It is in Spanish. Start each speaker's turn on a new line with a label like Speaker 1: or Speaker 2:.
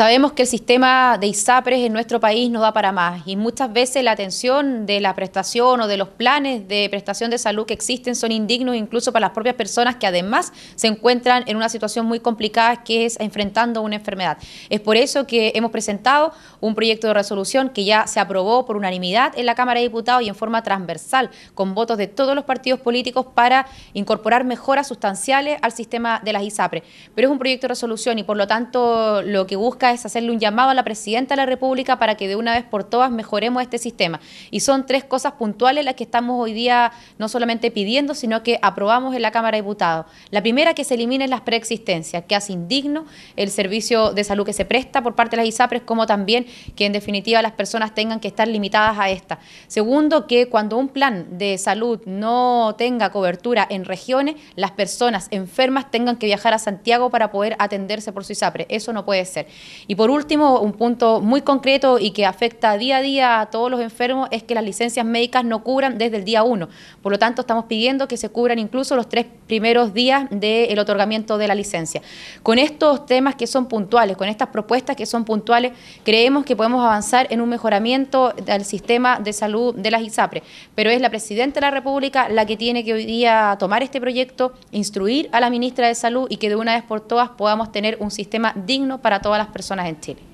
Speaker 1: Sabemos que el sistema de ISAPRES en nuestro país no da para más y muchas veces la atención de la prestación o de los planes de prestación de salud que existen son indignos incluso para las propias personas que además se encuentran en una situación muy complicada que es enfrentando una enfermedad. Es por eso que hemos presentado un proyecto de resolución que ya se aprobó por unanimidad en la Cámara de Diputados y en forma transversal con votos de todos los partidos políticos para incorporar mejoras sustanciales al sistema de las ISAPRES. Pero es un proyecto de resolución y por lo tanto lo que busca es hacerle un llamado a la Presidenta de la República para que de una vez por todas mejoremos este sistema. Y son tres cosas puntuales las que estamos hoy día no solamente pidiendo, sino que aprobamos en la Cámara de Diputados. La primera, que se eliminen las preexistencias, que hace indigno el servicio de salud que se presta por parte de las ISAPRES, como también que en definitiva las personas tengan que estar limitadas a esta. Segundo, que cuando un plan de salud no tenga cobertura en regiones, las personas enfermas tengan que viajar a Santiago para poder atenderse por su ISAPRE. Eso no puede ser. Y por último, un punto muy concreto y que afecta día a día a todos los enfermos es que las licencias médicas no cubran desde el día 1. Por lo tanto, estamos pidiendo que se cubran incluso los tres primeros días del otorgamiento de la licencia. Con estos temas que son puntuales, con estas propuestas que son puntuales, creemos que podemos avanzar en un mejoramiento del sistema de salud de las ISAPRE. Pero es la Presidenta de la República la que tiene que hoy día tomar este proyecto, instruir a la Ministra de Salud y que de una vez por todas podamos tener un sistema digno para todas las personas personas en Chile.